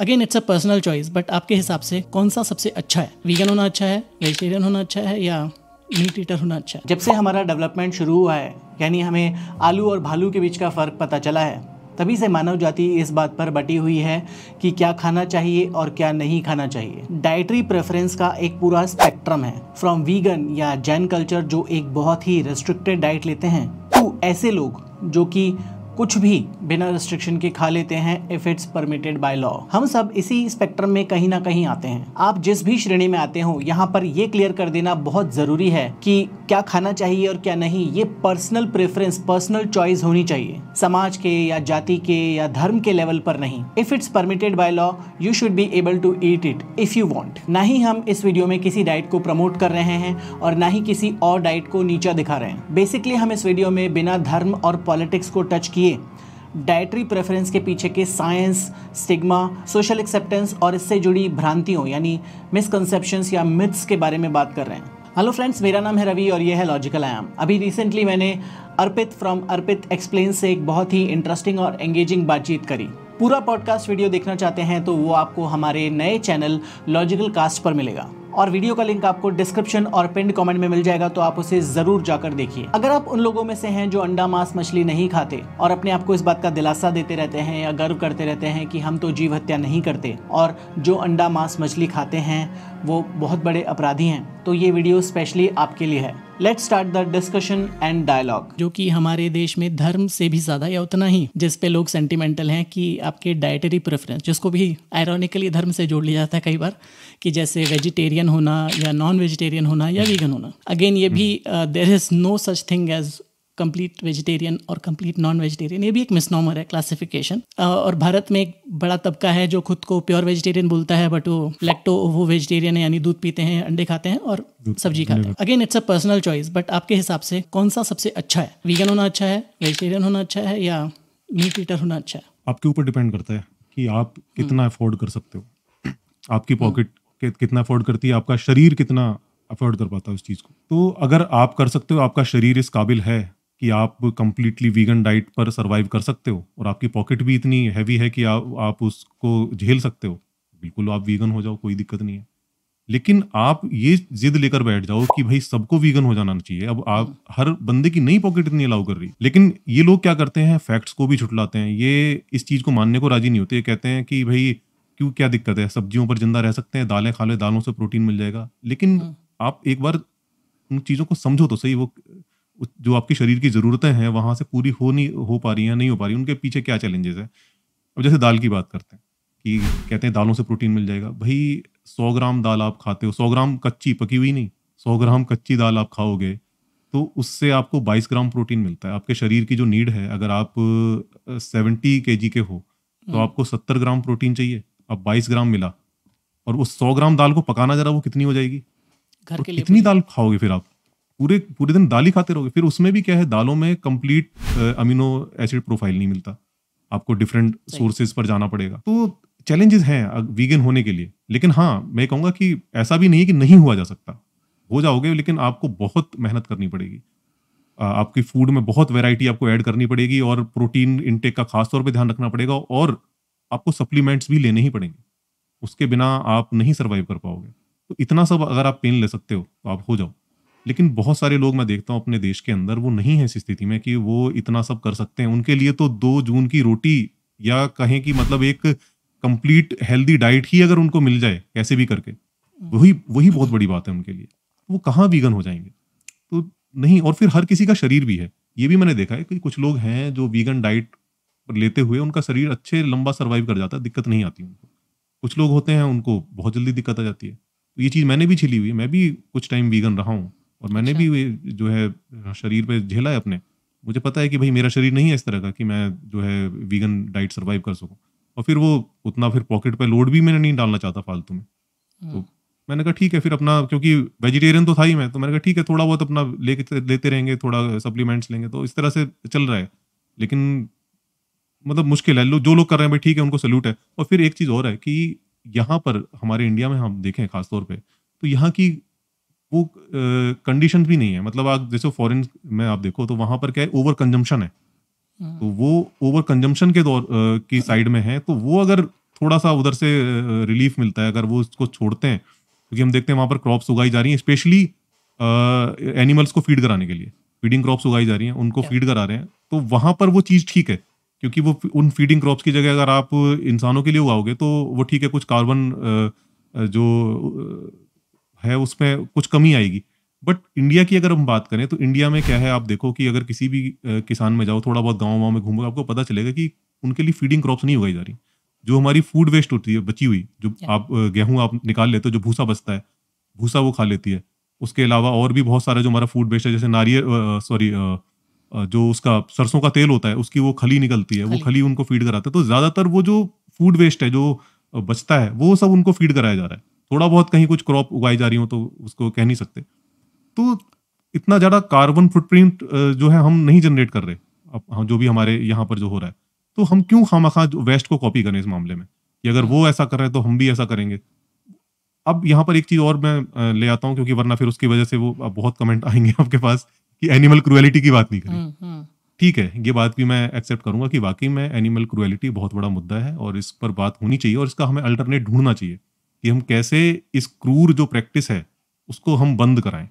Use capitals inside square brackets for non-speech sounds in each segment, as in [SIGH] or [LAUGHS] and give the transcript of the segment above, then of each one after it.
Again it's a personal choice but आपके हिसाब से कौन सा सबसे अच्छा है वीगन होना अच्छा है वेजिटेरियन होना अच्छा है या मीट ईटर होना अच्छा है जब से हमारा डेवलपमेंट शुरू हुआ है यानी हमें आलू और भालू के बीच का फ़र्क पता चला है तभी से मानव जाति इस बात पर बटी हुई है कि क्या खाना चाहिए और क्या नहीं खाना चाहिए डाइटरी प्रेफरेंस का एक पूरा स्पेक्ट्रम है फ्रॉम वीगन या जैन कल्चर जो एक बहुत ही रेस्ट्रिक्टेड डाइट लेते हैं टू ऐसे लोग जो कि कुछ भी बिना रिस्ट्रिक्शन के खा लेते हैं if it's permitted by law हम सब इसी स्पेक्ट्रम में कहीं ना कहीं आते हैं आप जिस भी श्रेणी में आते हो यहाँ पर ये क्लियर कर देना बहुत जरूरी है कि क्या खाना चाहिए और क्या नहीं ये पर्सनल प्रेफरेंस पर्सनल चॉइस होनी चाहिए समाज के या जाति के या धर्म के लेवल पर नहीं if it's permitted by law you should be able to eat it if you want ना ही हम इस वीडियो में किसी डाइट को प्रमोट कर रहे हैं और ना ही किसी और डाइट को नीचा दिखा रहे हैं बेसिकली हम इस वीडियो में बिना धर्म और पॉलिटिक्स को टच किए देखिए डाइटरी प्रेफरेंस के पीछे के साइंस स्टिग्मा सोशल एक्सेप्टेंस और इससे जुड़ी भ्रांतियों यानी मिसकनसेप्शंस या मिथ्स के बारे में बात कर रहे हैं हेलो फ्रेंड्स मेरा नाम है रवि और यह है लॉजिकल आयाम अभी रिसेंटली मैंने अर्पित फ्रॉम अर्पित एक्सप्लेन से एक बहुत ही इंटरेस्टिंग और एंगेजिंग बातचीत करी पूरा पॉडकास्ट वीडियो देखना चाहते हैं तो वो आपको हमारे नए चैनल लॉजिकल कास्ट पर मिलेगा और वीडियो का लिंक आपको डिस्क्रिप्शन और पिंड कमेंट में मिल जाएगा तो आप उसे जरूर जाकर देखिए अगर आप उन लोगों में से हैं जो अंडा मांस मछली नहीं खाते और अपने आप को इस बात का दिलासा देते रहते हैं या गर्व करते रहते हैं कि हम तो जीव हत्या नहीं करते और जो अंडा मांस मछली खाते हैं वो बहुत बड़े अपराधी हैं तो ये वीडियो स्पेशली आपके लिए है let's start the discussion and dialogue जो कि हमारे देश में धर्म से भी ज़्यादा या उतना ही जिस पे लोग सेंटिमेंटल हैं कि आपके डाइटरी प्रेफरेंस जिसको भी आयरॉनिकली धर्म से जोड़ लिया जाता है कई बार कि जैसे वेजिटेरियन होना या नॉन वेजिटेरियन होना या वीगन होना अगेन ये भी there is no such thing as complete vegetarian और कंप्लीट नॉन वेजिटेरियन ये भी एक मिसनॉमर है क्लासिफिकेशन और भारत में एक बड़ा तबका है जो खुद को प्योर वेजिटेरियन बोलता है बट वो लेक्टो वो वेजिटेरियन है यानी दूध पीते हैं अंडे खाते हैं और सब्जी खाते हैं again it's a personal choice but आपके हिसाब से कौन सा सबसे अच्छा है वीगन होना अच्छा है वेजिटेरियन होना अच्छा है या मीट ईटर होना अच्छा है आपके ऊपर डिपेंड करता है कि आप कितना अफोर्ड हम्म। कर सकते हो आपकी पॉकेट हम्म। कितना अफोर्ड करती है आपका शरीर कितना अफोर्ड कर पाता है उस चीज़ को तो अगर आप कर सकते हो आपका शरीर इस काबिल है कि आप कम्प्लीटली वीगन डाइट पर सर्वाइव कर सकते हो और आपकी पॉकेट भी इतनी हैवी है कि आ, आप उसको झेल सकते हो बिल्कुल आप वीगन हो जाओ कोई दिक्कत नहीं है लेकिन आप ये जिद लेकर बैठ जाओ कि भाई सबको वीगन हो जाना चाहिए अब आप हर बंदे की नई पॉकेट इतनी अलाउ कर रही लेकिन ये लोग क्या करते हैं फैक्ट्स को भी छुटलाते हैं ये इस चीज़ को मानने को राजी नहीं होते ये कहते हैं कि भाई क्यों क्या दिक्कत है सब्जियों पर जिंदा रह सकते हैं दालें खा ले दालों से प्रोटीन मिल जाएगा लेकिन हम्म। आप एक बार उन चीज़ों को समझो तो सही वो जो आपके शरीर की ज़रूरतें हैं वहाँ से पूरी हो नहीं हो पा रही हैं नहीं हो पा रही उनके पीछे क्या चैलेंजेस हैं अब जैसे दाल की बात करते हैं कि कहते हैं दालों से प्रोटीन मिल जाएगा भाई सौ ग्राम दाल आप खाते हो सौ ग्राम कच्ची पकी हुई नहीं सौ ग्राम कच्ची दाल आप खाओगे तो उससे आपको 22 ग्राम प्रोटीन मिलता है आपके शरीर की जो नीड है अगर आप 70 के के हो तो हम्म। आपको 70 ग्राम प्रोटीन चाहिए अब 22 ग्राम मिला और उस 100 ग्राम दाल को पकाना जरा वो कितनी हो जाएगी घर तो के लिए कितनी दाल खाओगे फिर आप पूरे पूरे दिन दाल ही खाते रहोगे फिर उसमें भी क्या है दालों में कंप्लीट अमीनो एसिड प्रोफाइल नहीं मिलता आपको डिफरेंट सोर्सेज पर जाना पड़ेगा तो चैलेंजेस हैं वीगन होने के लिए लेकिन हाँ मैं कहूँगा कि ऐसा भी नहीं है कि नहीं हुआ जा सकता हो जाओगे लेकिन आपको बहुत मेहनत करनी पड़ेगी आपकी फूड में बहुत वेराइटी आपको ऐड करनी पड़ेगी और प्रोटीन इनटेक का खास तौर पर ध्यान रखना पड़ेगा और आपको सप्लीमेंट्स भी लेने ही पड़ेंगे उसके बिना आप नहीं सर्वाइव कर पाओगे तो इतना सब अगर आप पेन ले सकते हो तो आप हो जाओ लेकिन बहुत सारे लोग मैं देखता हूँ अपने देश के अंदर वो नहीं है इस स्थिति में कि वो इतना सब कर सकते हैं उनके लिए तो दो जून की रोटी या कहें कि मतलब एक कंप्लीट हेल्दी डाइट ही अगर उनको मिल जाए कैसे भी करके वही वही बहुत बड़ी बात है उनके लिए वो कहाँ वीगन हो जाएंगे तो नहीं और फिर हर किसी का शरीर भी है ये भी मैंने देखा है कि कुछ लोग हैं जो वीगन डाइट पर लेते हुए उनका शरीर अच्छे लंबा सर्वाइव कर जाता है दिक्कत नहीं आती उनको कुछ लोग होते हैं उनको बहुत जल्दी दिक्कत आ जाती है तो ये चीज़ मैंने भी छिली हुई है मैं भी कुछ टाइम वीगन रहा हूँ और मैंने भी अच्छा। जो है शरीर पे झेला है अपने मुझे पता है कि भाई मेरा शरीर नहीं है इस तरह का कि मैं जो है वीगन डाइट सर्वाइव कर सकूँ और फिर वो उतना फिर पॉकेट पे लोड भी मैंने नहीं डालना चाहता फालतू में तो हम्म। मैंने कहा ठीक है फिर अपना क्योंकि वेजिटेरियन तो था ही मैं तो मैंने कहा ठीक है थोड़ा बहुत अपना लेके लेते रहेंगे थोड़ा सप्लीमेंट्स लेंगे तो इस तरह से चल रहा है लेकिन मतलब मुश्किल है लो, जो लोग कर रहे हैं भाई ठीक है उनको सल्यूट है और फिर एक चीज़ और है कि यहाँ पर हमारे इंडिया में हम देखें खासतौर पर तो यहाँ की वो कंडीशन भी नहीं है मतलब आप जैसे फॉरेन में आप देखो तो वहां पर क्या है ओवर कंजम्पशन है हम्म। तो वो ओवर कंजम्पशन के दौर की साइड में है तो वो अगर थोड़ा सा उधर से रिलीफ मिलता है अगर वो उसको छोड़ते हैं क्योंकि तो हम देखते हैं वहां पर क्रॉप्स उगाई जा रही हैं स्पेशली एनिमल्स को फीड कराने के लिए फीडिंग क्रॉप्स उगाई जा रही हैं उनको फीड करा रहे हैं तो वहां पर वो चीज़ ठीक है क्योंकि वो उन फीडिंग क्रॉप्स की जगह अगर आप इंसानों के लिए उगाओगे तो वो ठीक है कुछ कार्बन जो है उसमें कुछ कमी आएगी बट इंडिया की अगर हम बात करें तो इंडिया में क्या है आप देखो कि अगर किसी भी किसान में जाओ थोड़ा बहुत गाँव वाँव में घूमो तो आपको पता चलेगा कि उनके लिए फीडिंग क्रॉप्स नहीं उगाई जा रही जो हमारी फूड वेस्ट होती है बची हुई जो आप गेहूं आप निकाल लेते हो जो भूसा बचता है भूसा वो खा लेती है उसके अलावा और भी बहुत सारा जो हमारा फूड वेस्ट है जैसे नारियल सॉरी जो उसका सरसों का तेल होता है उसकी वो खली निकलती है खली। वो खली उनको फीड कराता है तो ज्यादातर वो जो फूड वेस्ट है जो बचता है वो सब उनको फीड कराया जा रहा है थोड़ा बहुत कहीं कुछ क्रॉप उगाई जा रही हो तो उसको कह नहीं सकते तो इतना ज़्यादा कार्बन फुटप्रिंट जो है हम नहीं जनरेट कर रहे अब हाँ, जो भी हमारे यहाँ पर जो हो रहा है तो हम क्यों खाम खा वेस्ट को कॉपी करें इस मामले में कि अगर वो ऐसा कर रहे हैं तो हम भी ऐसा करेंगे अब यहाँ पर एक चीज़ और मैं ले आता हूँ क्योंकि वरना फिर उसकी वजह से वो अब बहुत कमेंट आएंगे आपके पास कि एनिमल क्रुएलिटी की बात नहीं करें हम्म, हम्म। ठीक है ये बात भी मैं एक्सेप्ट करूंगा कि वाकई में एनिमल क्रुएलिटी बहुत बड़ा मुद्दा है और इस पर बात होनी चाहिए और इसका हमें अल्टरनेट ढूंढना चाहिए कि हम कैसे इस क्रूर जो प्रैक्टिस है उसको हम बंद कराएं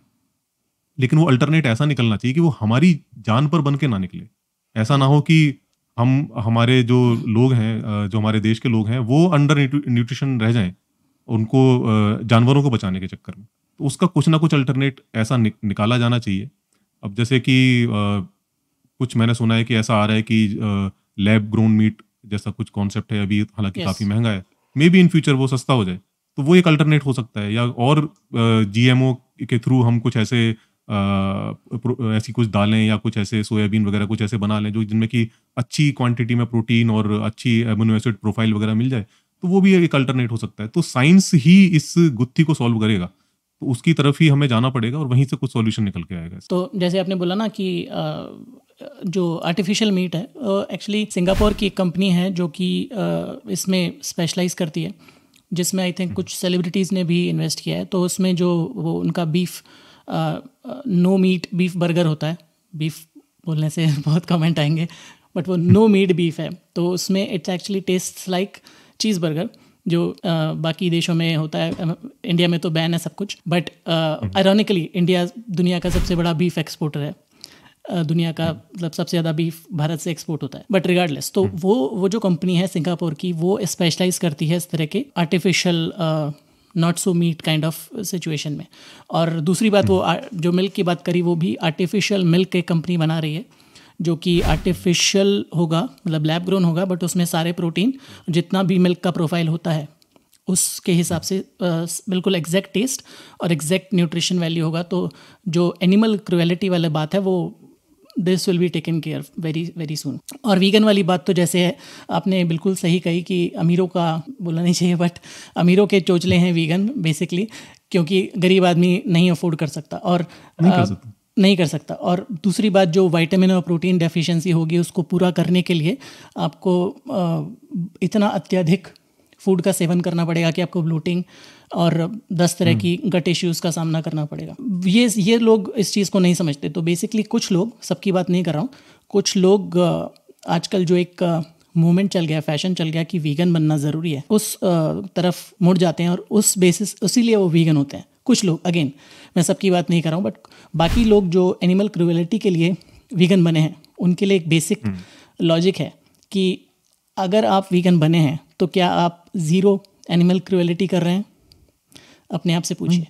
लेकिन वो अल्टरनेट ऐसा निकलना चाहिए कि वो हमारी जान पर बन के ना निकले ऐसा ना हो कि हम हमारे जो लोग हैं जो हमारे देश के लोग हैं वो अंडर न्यूट्रिशन रह जाएं उनको जानवरों को बचाने के चक्कर में तो उसका कुछ ना कुछ अल्टरनेट ऐसा नि, निकाला जाना चाहिए अब जैसे कि कुछ मैंने सुना है कि ऐसा आ रहा है कि लैब ग्रोन मीट जैसा कुछ कॉन्सेप्ट है अभी हालांकि yes. काफ़ी महंगा है मे बी इन फ्यूचर वो सस्ता हो जाए तो वो एक अल्टरनेट हो सकता है या और जीएमओ के थ्रू हम कुछ ऐसे ऐसी कुछ दालें या कुछ ऐसे सोयाबीन वगैरह कुछ ऐसे बना लें जो जिनमें कि अच्छी क्वांटिटी में प्रोटीन और अच्छी एमिनो एसिड प्रोफाइल वगैरह मिल जाए तो वो भी एक अल्टरनेट हो सकता है तो साइंस ही इस गुत्थी को सॉल्व करेगा तो उसकी तरफ ही हमें जाना पड़ेगा और वहीं से कुछ सॉल्यूशन निकल के आएगा तो जैसे आपने बोला ना कि जो आर्टिफिशियल मीट है एक्चुअली सिंगापुर की एक कंपनी है जो कि इसमें स्पेशलाइज करती है जिसमें आई थिंक कुछ सेलिब्रिटीज़ ने भी इन्वेस्ट किया है तो उसमें जो वो उनका beef no meat beef burger होता है बीफ बोलने से [LAUGHS] बहुत कमेंट आएंगे बट वो नो मीट बीफ है तो उसमें it's actually taste like cheese burger जो आ, बाकी देशों में होता है इंडिया में तो बैन है सब कुछ बट आयरॉनिकली इंडिया दुनिया का सबसे बड़ा बीफ एक्सपोर्टर है दुनिया का मतलब सबसे ज़्यादा बीफ भारत से एक्सपोर्ट होता है बट रिगार्डलेस तो हम्म। वो वो जो कंपनी है सिंगापुर की वो स्पेशलाइज करती है इस तरह के artificial not so meat kind of situation में और दूसरी बात वो हम्म। जो मिल्क की बात करी वो भी आर्टिफिशियल मिल्क एक कंपनी बना रही है जो कि आर्टिफिशियल होगा मतलब लैब ग्रोन होगा बट उसमें सारे प्रोटीन जितना भी मिल्क का प्रोफाइल होता है उसके हिसाब से बिल्कुल एग्जैक्ट टेस्ट और एग्जैक्ट न्यूट्रिशन वैल्यू होगा तो जो एनिमल क्रुएलिटी वाला बात है वो this will be taken care very very soon और वीगन वाली बात तो जैसे है आपने बिल्कुल सही कही कि अमीरों का बोला नहीं चाहिए बट अमीरों के चोचले हैं वीगन बेसिकली क्योंकि गरीब आदमी नहीं अफोर्ड कर सकता और नहीं कर सकता नहीं कर सकता और दूसरी बात जो विटामिन और प्रोटीन डेफिशिएंसी होगी उसको पूरा करने के लिए आपको इतना अत्यधिक फूड का सेवन करना पड़ेगा कि आपको ब्लूटिंग और दस तरह की हम्म। गट इश्यूज़ का सामना करना पड़ेगा ये ये लोग इस चीज़ को नहीं समझते तो बेसिकली कुछ लोग सबकी बात नहीं कर रहा हूँ कुछ लोग आजकल जो एक मूवमेंट चल गया फैशन चल गया कि वीगन बनना ज़रूरी है उस तरफ मुड़ जाते हैं और उस बेसिस उसी लिए वो वीगन होते हैं कुछ लोग अगेन मैं सबकी बात नहीं कर रहा हूँ बट बाकी लोग जो एनिमल क्रूवलिटी के लिए वीगन बने हैं उनके लिए एक बेसिक लॉजिक हम्म। है कि अगर आप वीगन बने हैं तो क्या आप ज़ीरो एनिमल क्रुएलिटी कर रहे हैं अपने आप से पूछिए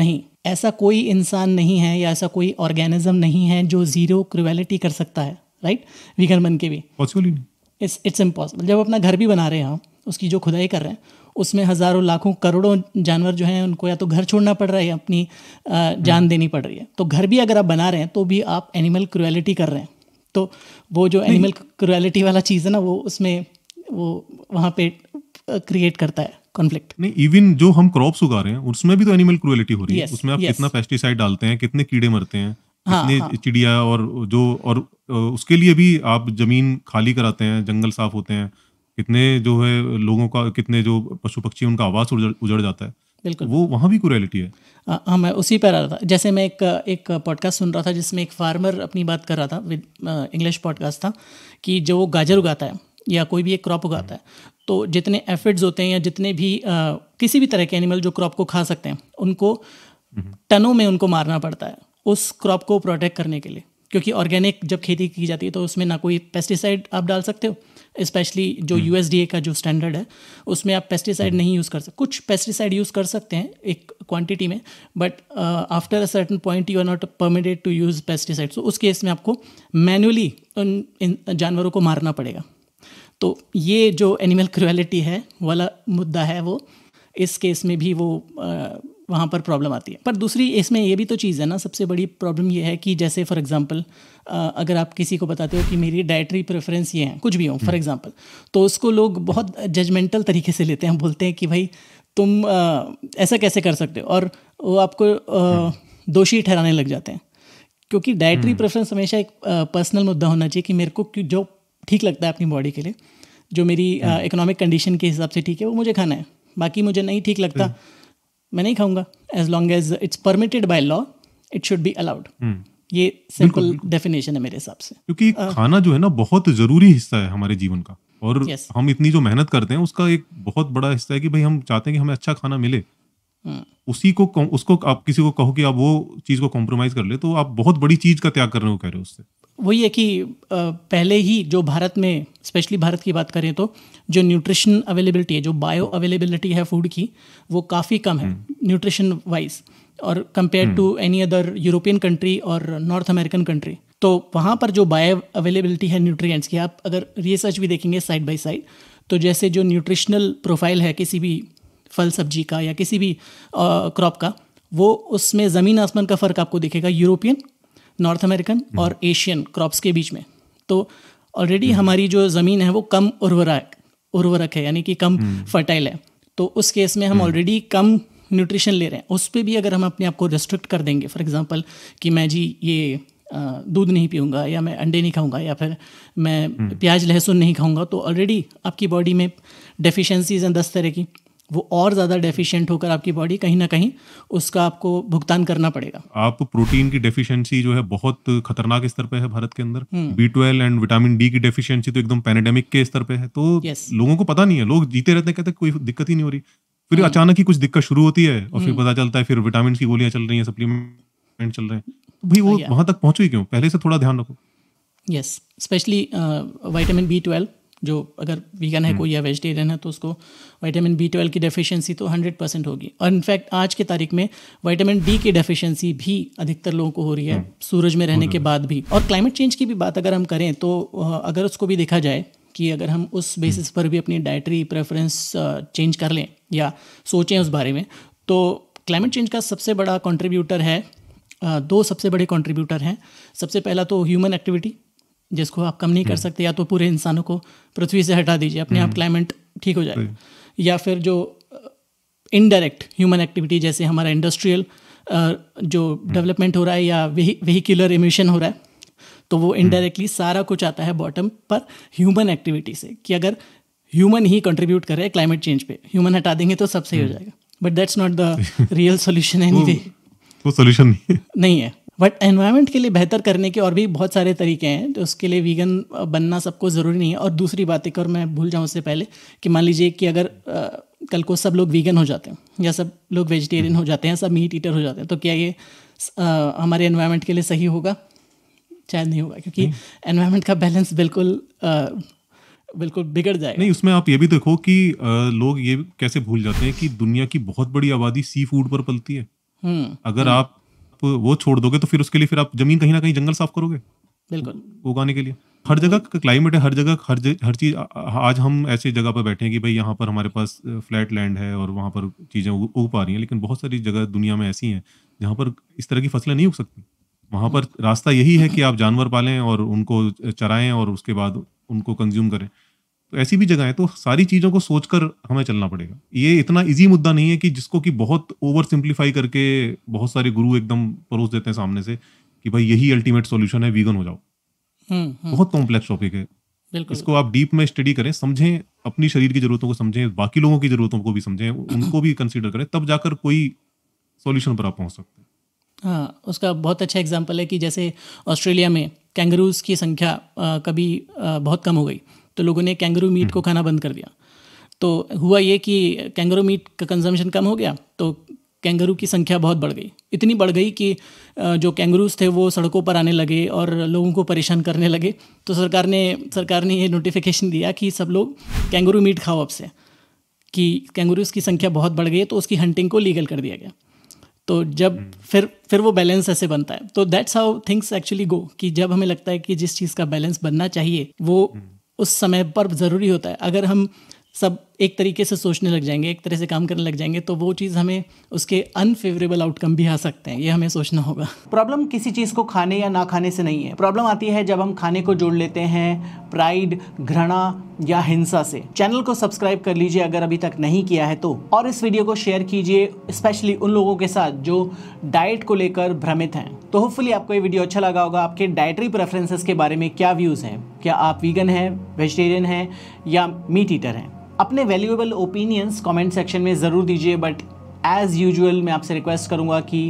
नहीं ऐसा कोई इंसान नहीं है या ऐसा कोई ऑर्गेनिज्म नहीं है जो ज़ीरो क्रुएलिटी कर सकता है राइट वीगन बन के भी पॉसिबल इट्स इट्स इम्पॉसिबल जब अपना घर भी बना रहे हैं उसकी जो खुदाई कर रहे हैं उसमें हज़ारों लाखों करोड़ों जानवर जो हैं उनको या तो घर छोड़ना पड़ रहा है या अपनी जान हम्म। देनी पड़ रही है तो घर भी अगर आप बना रहे हैं तो भी आप एनिमल क्रुएलिटी कर रहे हैं तो वो जो एनिमल क्रुएलिटी वाला चीज़ है ना वो उसमें वो वहाँ पे क्रिएट करता है कॉन्फ्लिक्ट नहीं इवन जो हम क्रॉप्स उगा रहे हैं उसमें भी तो एनिमल क्रुएलिटी हो रही है उसमें आप yes. कितना पेस्टिसाइड डालते हैं कितने कीड़े मरते हैं हाँ, हाँ. चिड़िया और जो और उसके लिए भी आप जमीन खाली कराते हैं जंगल साफ होते हैं कितने जो है लोगों का कितने जो पशु पक्षी उनका आवास उजड़ उजड़ जाता है बिल्कुल वो वहाँ भी क्रुएलिटी है हाँ मैं उसी पर आ रहा था जैसे मैं एक एक पॉडकास्ट सुन रहा था जिसमें एक फार्मर अपनी बात कर रहा था विद इंग्लिश पॉडकास्ट था कि जो गाजर उगाता है या कोई भी एक क्रॉप उगाता हम्म। है तो जितने एफिड्स होते हैं या जितने भी आ, किसी भी तरह के एनिमल जो क्रॉप को खा सकते हैं उनको हम्म। टनों में उनको मारना पड़ता है उस क्रॉप को प्रोटेक्ट करने के लिए क्योंकि ऑर्गेनिक जब खेती की जाती है तो उसमें ना कोई पेस्टिसाइड आप डाल सकते हो स्पेशली जो यू हम्म। का जो स्टैंडर्ड है उसमें आप पेस्टिसाइड नहीं यूज़ कर सकते कुछ पेस्टिसाइड यूज़ कर सकते हैं एक क्वांटिटी में but after a certain point you are not permitted to use pesticide so उस केस में आपको मैनुअली उन जानवरों को मारना पड़ेगा तो ये जो एनिमल क्रुएलिटी है वाला मुद्दा है वो इस केस में भी वो वहाँ पर प्रॉब्लम आती है पर दूसरी इसमें ये भी तो चीज़ है ना सबसे बड़ी प्रॉब्लम ये है कि जैसे फॉर एग्जांपल अगर आप किसी को बताते हो कि मेरी डाइटरी प्रेफरेंस ये है कुछ भी हो फॉर हम्म। एग्जांपल तो उसको लोग बहुत जजमेंटल तरीके से लेते हैं बोलते हैं कि भाई तुम आ, ऐसा कैसे कर सकते हो और वो आपको आ, हम्म। दोषी ठहराने लग जाते हैं क्योंकि डाइटरी हम्म। प्रेफरेंस हमेशा एक पर्सनल मुद्दा होना चाहिए कि मेरे को जो ठीक लगता है अपनी बॉडी के लिए जो मेरी इकोनॉमिक हम्म। कंडीशन के हिसाब से ठीक है वो मुझे खाना है बाकी मुझे नहीं ठीक लगता हम्म। मैं नहीं खाऊंगा as long as it's permitted by law it should be allowed ये सिंपल डेफिनेशन है मेरे हिसाब से क्योंकि uh, खाना जो है ना बहुत जरूरी हिस्सा है हमारे जीवन का और yes. हम इतनी जो मेहनत करते हैं उसका एक बहुत बड़ा हिस्सा है कि भाई हम चाहते हैं कि हमें अच्छा खाना मिले हम्म। उसी को उसको आप किसी को कहो कि आप वो चीज को कॉम्प्रोमाइज कर ले तो आप बहुत बड़ी चीज का त्याग कर रहे हो कह रहे हो उससे वही है कि पहले ही जो भारत में स्पेशली भारत की बात करें तो जो न्यूट्रिशन अवेलेबिलिटी है जो बायो अवेलेबिलिटी है फूड की वो काफ़ी कम है न्यूट्रिशन हम्म। वाइज और compare to any other European country और नॉर्थ अमेरिकन कंट्री तो वहाँ पर जो बायो अवेलेबिलिटी है न्यूट्रिएंट्स की आप अगर रिसर्च भी देखेंगे साइड बाई साइड तो जैसे जो न्यूट्रिशनल प्रोफाइल है किसी भी फल सब्जी का या किसी भी क्रॉप का वो उसमें ज़मीन आसमान का फ़र्क आपको दिखेगा यूरोपियन नॉर्थ अमेरिकन हम्म। और एशियन क्रॉप्स के बीच में तो ऑलरेडी हम्म। हमारी जो ज़मीन है वो कम उर्वरक उर्वरक है यानी कि कम फर्टाइल हम्म। है तो उस केस में हम ऑलरेडी कम न्यूट्रिशन ले रहे हैं उस पर भी अगर हम अपने आप को रिस्ट्रिक्ट कर देंगे फॉर एग्जांपल कि मैं जी ये दूध नहीं पीऊँगा या मैं अंडे नहीं खाऊँगा या फिर मैं प्याज लहसुन नहीं खाऊँगा तो ऑलरेडी आपकी बॉडी में डेफिशिएंसीज हैं दस तरह की वो और ज़्यादा डेफिशिएंट होकर आपकी बॉडी कहीं ना कहीं उसका आपको भुगतान करना पड़ेगा आप प्रोटीन की डेफिशिएंसी जो है बहुत खतरनाक स्तर पे है भारत के अंदर B twelve and vitamin D की डेफिशिएंसी तो एकदम पैनेडेमिक के स्तर पे है तो yes. लोगों को पता नहीं है लोग जीते रहते हैं कहते कोई दिक्कत ही नहीं हो रही फिर हम्म। अचानक ही कुछ दिक्कत शुरू होती है और फिर हम्म। पता चलता है फिर विटामिन की गोलियां चल रही है सप्लीमेंट चल रहे हैं तो भाई वो वहां तक पहुंचे क्यों पहले से थोड़ा ध्यान रखो yes specially vitamin B twelve जो अगर वीगन है हम्म। कोई या वेजिटेरियन है तो उसको विटामिन बी ट्वेल्व की डेफिशिएंसी तो 100 परसेंट होगी और इनफैक्ट आज के तारीख में विटामिन डी की डेफिशिएंसी भी अधिकतर लोगों को हो रही है हम्म। सूरज में रहने के हम्म। बाद भी और क्लाइमेट चेंज की भी बात अगर हम करें तो अगर उसको भी देखा जाए कि अगर हम उस बेसिस पर भी अपनी डाइटरी प्रेफरेंस चेंज कर लें या सोचें उस बारे में तो क्लाइमेट चेंज का सबसे बड़ा कॉन्ट्रीब्यूटर है दो सबसे बड़े कॉन्ट्रीब्यूटर हैं सबसे पहला तो ह्यूमन एक्टिविटी जिसको आप कम नहीं कर हम्म। सकते या तो पूरे इंसानों को पृथ्वी से हटा दीजिए अपने आप क्लाइमेट हम्म। ठीक हो जाएगा या फिर जो इनडायरेक्ट ह्यूमन एक्टिविटी जैसे हमारा इंडस्ट्रियल जो डेवलपमेंट हम्म। हो रहा है या वहीक्यूलर इमिशन हो रहा है तो वो इनडायरेक्टली सारा कुछ आता है बॉटम पर ह्यूमन एक्टिविटी से कि अगर ह्यूमन ही कंट्रीब्यूट करे क्लाइमेट चेंज पे ह्यूमन हटा देंगे तो सब सही हो जाएगा but that's not the real solution anyway वो सोल्यूशन नहीं है बट एनवायरमेंट के लिए बेहतर करने के और भी बहुत सारे तरीके हैं तो उसके लिए वीगन बनना सबको ज़रूरी नहीं है और दूसरी बात एक और मैं भूल जाऊँ उससे पहले कि मान लीजिए कि अगर आ, कल को सब लोग वीगन हो जाते हैं या सब लोग वेजिटेरियन हो जाते हैं सब मीट ईटर हो जाते हैं तो क्या ये आ, हमारे एनवायरमेंट के लिए सही होगा शायद नहीं होगा क्योंकि एनवायरमेंट का बैलेंस बिल्कुल बिल्कुल बिगड़ जाएगा नहीं उसमें आप ये भी देखो कि लोग ये कैसे भूल जाते हैं कि दुनिया की बहुत बड़ी आबादी सी फूड पर पलती है हम्म, अगर हम्म। आप आप वो छोड़ दोगे तो फिर उसके लिए फिर आप जमीन कहीं ना कहीं जंगल साफ करोगे बिल्कुल उगाने के लिए हर जगह का क्लाइमेट है हर जगह हर ज, हर चीज आज हम ऐसी जगह पर बैठे हैं कि भाई यहाँ पर हमारे पास फ्लैट लैंड है और वहाँ पर चीज़ें उग पा रही हैं लेकिन बहुत सारी जगह दुनिया में ऐसी हैं जहाँ पर इस तरह की फसलें नहीं उग सकती वहाँ पर रास्ता यही है कि आप जानवर पालें और उनको चराएं और उसके बाद उनको कंज्यूम करें तो ऐसी भी जगह है तो सारी चीज़ों को सोचकर हमें चलना पड़ेगा ये इतना इजी मुद्दा नहीं है कि जिसको कि बहुत ओवर सिंप्लीफाई करके बहुत सारे गुरु एकदम परोस देते हैं सामने से कि भाई यही अल्टीमेट सोल्यूशन है वीगन हो जाओ हम्म, हम्म। बहुत कॉम्प्लेक्स टॉपिक है इसको आप डीप में स्टडी करें समझें अपनी शरीर की जरूरतों को समझें बाकी लोगों की जरूरतों को भी समझें [COUGHS] उनको भी कंसिडर करें तब जाकर कोई सोल्यूशन पर आप पहुंच सकते हैं हाँ उसका बहुत अच्छा एग्जाम्पल है कि जैसे ऑस्ट्रेलिया में कैंगरूज की संख्या आ, कभी आ, बहुत कम हो गई तो लोगों ने कैंगरू मीट को हम्म। खाना बंद कर दिया तो हुआ ये कि कैंगरू मीट का कंजम्पशन कम हो गया तो कैंगरू की संख्या बहुत बढ़ गई इतनी बढ़ गई कि जो कैंगरूज थे वो सड़कों पर आने लगे और लोगों को परेशान करने लगे तो सरकार ने सरकार ने ये नोटिफिकेशन दिया कि सब लोग कैंगरू मीट खाओ अब से कि कैंगरूज की संख्या बहुत बढ़ गई है तो उसकी हंटिंग को लीगल कर दिया गया तो जब हम्म। फिर फिर वो बैलेंस ऐसे बनता है तो that's how things actually go कि जब हमें लगता है कि जिस चीज़ का बैलेंस बनना चाहिए वो हम्म। उस समय पर ज़रूरी होता है अगर हम सब एक तरीके से सोचने लग जाएंगे एक तरह से काम करने लग जाएंगे तो वो चीज़ हमें उसके अनफेवरेबल आउटकम भी आ सकते हैं ये हमें सोचना होगा प्रॉब्लम किसी चीज़ को खाने या ना खाने से नहीं है प्रॉब्लम आती है जब हम खाने को जोड़ लेते हैं प्राइड घृणा या हिंसा से चैनल को सब्सक्राइब कर लीजिए अगर अभी तक नहीं किया है तो और इस वीडियो को शेयर कीजिए स्पेशली उन लोगों के साथ जो डाइट को लेकर भ्रमित हैं तो होपफुली आपको ये वीडियो अच्छा लगा होगा आपके डाइटरी प्रेफरेंसेस के बारे में क्या व्यूज़ हैं क्या आप वीगन हैं वेजिटेरियन हैं या मीट ईटर हैं अपने वैल्यूएबल ओपिनियंस कमेंट सेक्शन में ज़रूर दीजिए बट एज़ यूजुअल मैं आपसे रिक्वेस्ट करूँगा कि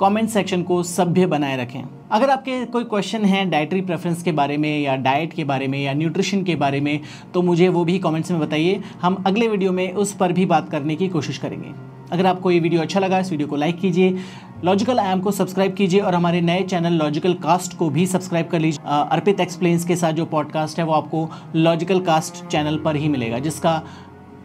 कमेंट सेक्शन को सभ्य बनाए रखें अगर आपके कोई क्वेश्चन हैं डाइटरी प्रेफरेंस के बारे में या डाइट के बारे में या न्यूट्रिशन के बारे में तो मुझे वो भी कमेंट्स में बताइए हम अगले वीडियो में उस पर भी बात करने की कोशिश करेंगे अगर आपको ये वीडियो अच्छा लगा इस वीडियो को लाइक कीजिए लॉजिकल एम को सब्सक्राइब कीजिए और हमारे नए चैनल लॉजिकल कास्ट को भी सब्सक्राइब कर लीजिए अर्पित एक्सप्लेन्स के साथ जो पॉडकास्ट है वो आपको लॉजिकल कास्ट चैनल पर ही मिलेगा जिसका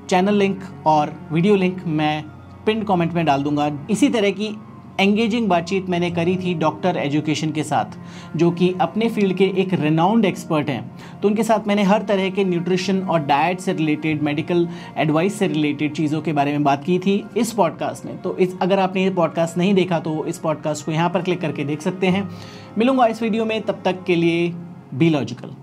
चैनल लिंक और वीडियो लिंक मैं पिंड कमेंट में डाल दूंगा इसी तरह की एंगेजिंग बातचीत मैंने करी थी डॉक्टर एजुकेशन के साथ जो कि अपने फील्ड के एक रेनाउंड एक्सपर्ट हैं तो उनके साथ मैंने हर तरह के न्यूट्रिशन और डाइट से रिलेटेड मेडिकल एडवाइस से रिलेटेड चीज़ों के बारे में बात की थी इस पॉडकास्ट में तो इस अगर आपने ये पॉडकास्ट नहीं देखा तो इस पॉडकास्ट को यहाँ पर क्लिक करके देख सकते हैं मिलूंगा इस वीडियो में तब तक के लिए बी लॉजिकल